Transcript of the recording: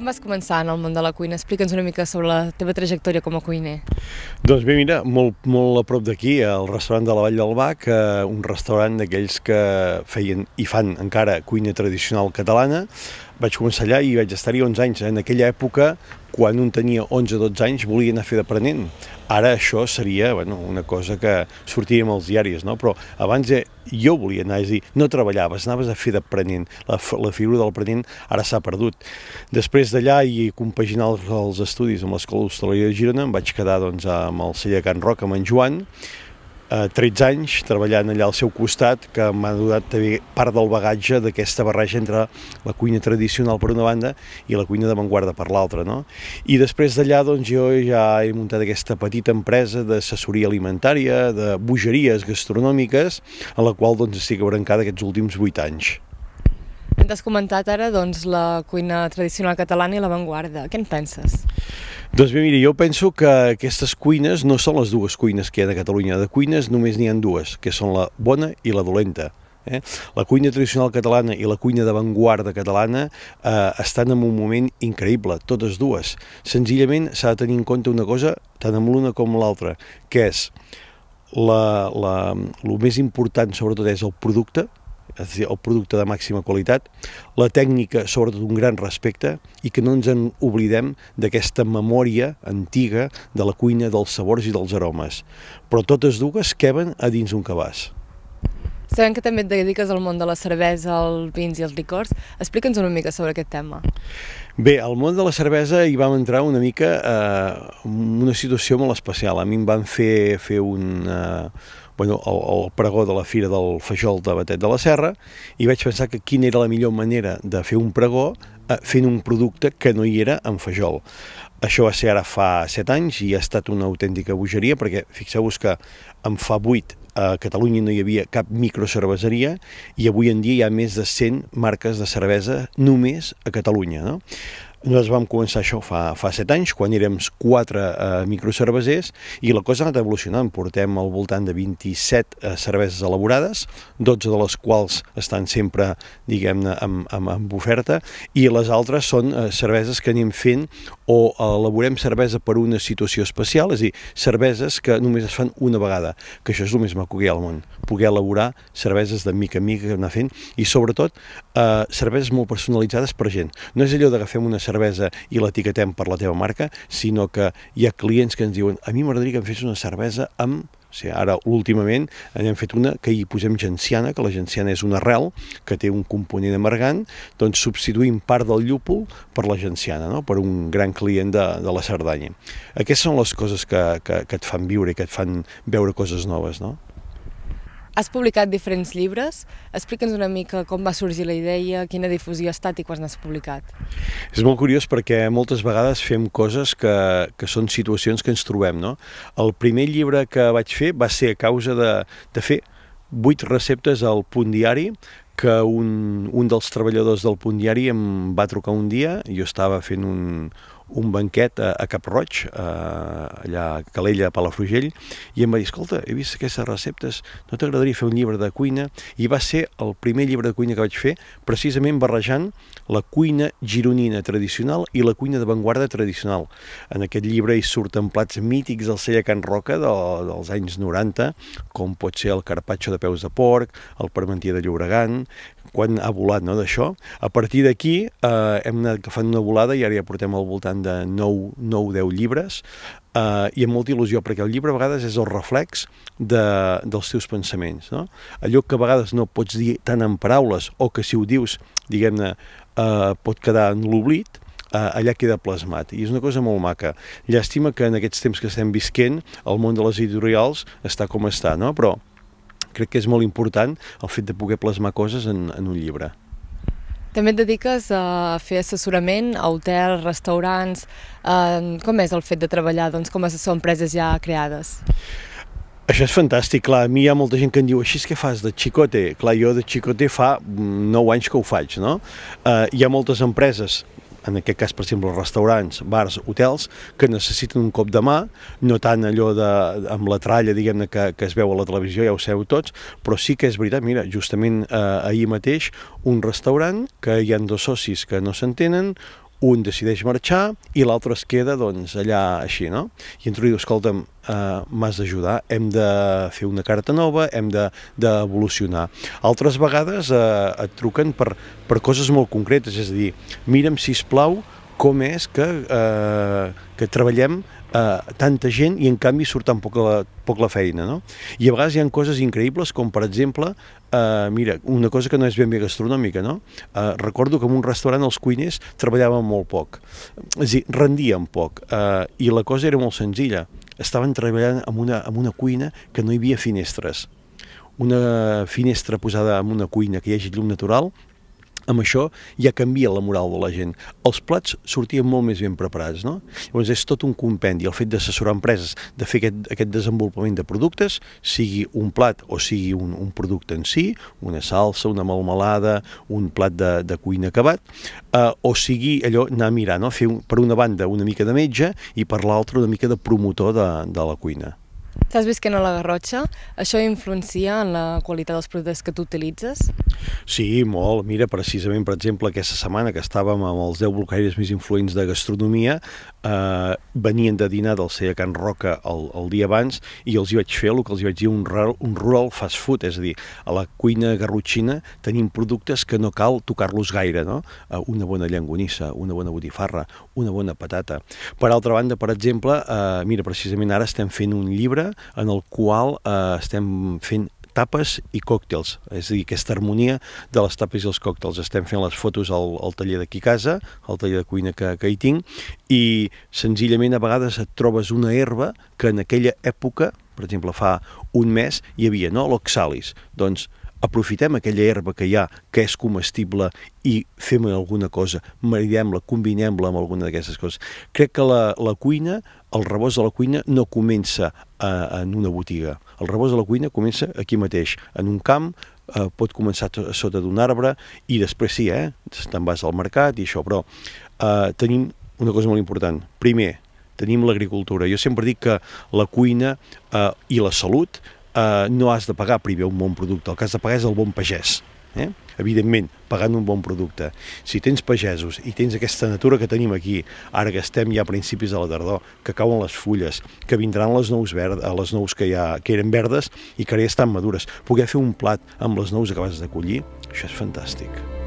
Com vas començar en el món de la cuina? Explica'ns una mica sobre la teva trajectòria com a cuiner. Doncs bé, mira, molt, molt a prop d'aquí, al restaurant de la Vall del Bac, eh, un restaurant d'aquells que feien i fan encara cuina tradicional catalana. Vaig començar allà i vaig estar-hi 11 anys. En aquella època, quan un tenia 11-12 anys, volia anar a fer d'aprenent. Ara això seria bueno, una cosa que sortia amb els diaris, no? però abans eh, jo volia anar, és a dir, no treballaves, anaves a fer d'aprenent. La, la figura de l'aprenent ara s'ha perdut. Després d'allà i compaginar els, els estudis amb l'Escola d'Hostaleria de Girona, em vaig quedar doncs, a amb el celler Can Roc, amb en Joan, eh, 13 anys treballant allà al seu costat, que m'ha donat també part del bagatge d'aquesta barreja entre la cuina tradicional per una banda i la cuina d'avantguarda per l'altra. No? I després d'allà doncs, jo ja he muntat aquesta petita empresa d'assessoria alimentària, de bogeries gastronòmiques, a la qual doncs, estic abrancada aquests últims 8 anys. Ens has comentat ara doncs, la cuina tradicional catalana i l'avantguarda. Què en penses? Doncs bé, mira, jo penso que aquestes cuines no són les dues cuines que hi ha a Catalunya. De cuines només n'hi han dues, que són la bona i la dolenta. Eh? La cuina tradicional catalana i la cuina d'avantguarda catalana eh, estan en un moment increïble, totes dues. Senzillament s'ha de tenir en compte una cosa, tant amb l'una com l'altra, que és la, la, el més important sobretot és el producte, és dir, el producte de màxima qualitat, la tècnica, sobretot un gran respecte, i que no ens en oblidem d'aquesta memòria antiga de la cuina, dels sabors i dels aromes. Però totes dues queben a dins un cabàs. Sabem que també et dediques al món de la cervesa, els vins i els licors. Explica'ns una mica sobre aquest tema. Bé, al món de la cervesa hi vam entrar una mica eh, en una situació molt especial. A mi em van fer, fer un, eh, bueno, el, el pregó de la Fira del Fajol de Batet de la Serra i vaig pensar que quina era la millor manera de fer un pregó eh, fent un producte que no hi era en Fajol. Això va ser ara fa 7 anys i ha estat una autèntica bogeria perquè fixeu-vos que en fa 8 a Catalunya no hi havia cap microcerveseria i avui en dia hi ha més de 100 marques de cervesa només a Catalunya. No? Nosaltres vam començar això fa, fa 7 anys, quan érem 4 eh, microcervesers, i la cosa ha anat evolucionant. Portem al voltant de 27 eh, cerveses elaborades, 12 de les quals estan sempre, diguem-ne, amb, amb, amb oferta, i les altres són eh, cerveses que anem fent o elaborem cervesa per una situació especial, és a dir, cerveses que només es fan una vegada, que això és el més maco que hi ha al món, poder elaborar cerveses de mica en mica que anar fent, i sobretot eh, cerveses molt personalitzades per gent. No és allò d'agafem una cervesa cervesa i l'etiquetem per la teva marca, sinó que hi ha clients que ens diuen a mi m'agradaria que em fes una cervesa amb o sigui, ara, últimament, hem fet una que hi posem genciana, que la genciana és una arrel que té un component amargant, doncs substituïm part del llúpol per la genciana, no? per un gran client de, de la Cerdanya. Aquestes són les coses que, que, que et fan viure i que et fan veure coses noves, no? Has publicat diferents llibres. Explica'ns una mica com va sorgir la idea, quina difusió ha estat i quan n'has publicat. És molt curiós perquè moltes vegades fem coses que, que són situacions que ens trobem. No? El primer llibre que vaig fer va ser a causa de, de fer vuit receptes al punt diari que un, un dels treballadors del punt diari em va trucar un dia, jo estava fent un, un banquet a, a Roig, a, eh, allà a Calella, a Palafrugell, i em va dir, escolta, he vist aquestes receptes, no t'agradaria fer un llibre de cuina? I va ser el primer llibre de cuina que vaig fer, precisament barrejant la cuina gironina tradicional i la cuina d'avantguarda tradicional. En aquest llibre hi surten plats mítics del celler Can Roca de, dels anys 90, com pot ser el carpaccio de peus de porc, el parmentier de Llobregant, quan ha volat no, d'això. A partir d'aquí eh, hem anat agafant una volada i ara ja portem al voltant de 9-10 llibres eh, i amb molta il·lusió, perquè el llibre a vegades és el reflex de, dels teus pensaments. No? Allò que a vegades no pots dir tant en paraules o que si ho dius, diguem-ne, eh, pot quedar en l'oblit, eh, allà queda plasmat. I és una cosa molt maca. Llàstima que en aquests temps que estem visquent, el món de les editorials està com està, no? però crec que és molt important el fet de poder plasmar coses en, en un llibre. També et dediques a fer assessorament a hotels, restaurants... Com és el fet de treballar doncs, com a assessor empreses ja creades? Això és fantàstic, clar, a mi hi ha molta gent que em diu així és que fas de xicote, clar, jo de xicote fa 9 mm, anys que ho faig, no? Uh, hi ha moltes empreses en aquest cas, per exemple, restaurants, bars, hotels, que necessiten un cop de mà, no tant allò de, amb la tralla, diguem-ne, que, que es veu a la televisió, ja ho sabeu tots, però sí que és veritat, mira, justament eh, ahir mateix, un restaurant que hi han dos socis que no s'entenen, un decideix marxar i l'altre es queda doncs, allà així, no? I entre diu, escolta'm, eh, m'has d'ajudar, hem de fer una carta nova, hem d'evolucionar. De, Altres vegades eh, et truquen per, per coses molt concretes, és a dir, mira'm, si plau com és que, eh, que treballem eh, tanta gent i en canvi surt tan poc la, poc la feina, no? I a vegades hi ha coses increïbles com, per exemple, eh, mira, una cosa que no és ben bé gastronòmica, no? Eh, recordo que en un restaurant els cuiners treballaven molt poc, és a dir, rendien poc, eh, i la cosa era molt senzilla. Estaven treballant en una, en una cuina que no hi havia finestres una finestra posada en una cuina que hi hagi llum natural amb això ja canvia la moral de la gent. Els plats sortien molt més ben preparats, no? Llavors és tot un compendi. El fet d'assessorar empreses, de fer aquest, aquest desenvolupament de productes, sigui un plat o sigui un, un producte en si, una salsa, una melmelada, un plat de, de cuina acabat, eh, o sigui allò anar a mirar, no? Fer un, per una banda una mica de metge i per l'altra una mica de promotor de, de la cuina. Estàs visquent a la Garrotxa, això influencia en la qualitat dels productes que tu utilitzes? Sí, molt. Mira, precisament, per exemple, aquesta setmana que estàvem amb els 10 volcaires més influents de gastronomia, eh, venien de dinar del CEA Can Roca el, el dia abans i els hi vaig fer el que els hi vaig dir un rural, un rural fast food, és a dir, a la cuina garrotxina tenim productes que no cal tocar-los gaire, no? Eh, una bona llangonissa, una bona botifarra, una bona patata. Per altra banda, per exemple, eh, mira, precisament ara estem fent un llibre en el qual eh, estem fent tapes i còctels, és a dir, aquesta harmonia de les tapes i els còctels. Estem fent les fotos al, al taller d'aquí casa, al taller de cuina que, que hi tinc, i senzillament a vegades et trobes una herba que en aquella època, per exemple fa un mes, hi havia, no?, l'oxalis. Doncs aprofitem aquella herba que hi ha, que és comestible, i fem alguna cosa, maridem-la, combinem-la amb alguna d'aquestes coses. Crec que la, la cuina, el rebost de la cuina, no comença a, eh, en una botiga. El rebost de la cuina comença aquí mateix, en un camp, eh, pot començar sota d'un arbre i després sí, eh, te'n vas al mercat i això, però eh, tenim una cosa molt important. Primer, tenim l'agricultura. Jo sempre dic que la cuina eh, i la salut eh, no has de pagar primer un bon producte, el que has de pagar és el bon pagès. Eh? Evidentment, pagant un bon producte. Si tens pagesos i tens aquesta natura que tenim aquí, ara que estem ja a principis de la tardor, que cauen les fulles, que vindran les nous, verdes, eh, les nous que, ja, que eren verdes i que ara ja estan madures, poder fer un plat amb les nous acabades de collir, això és fantàstic.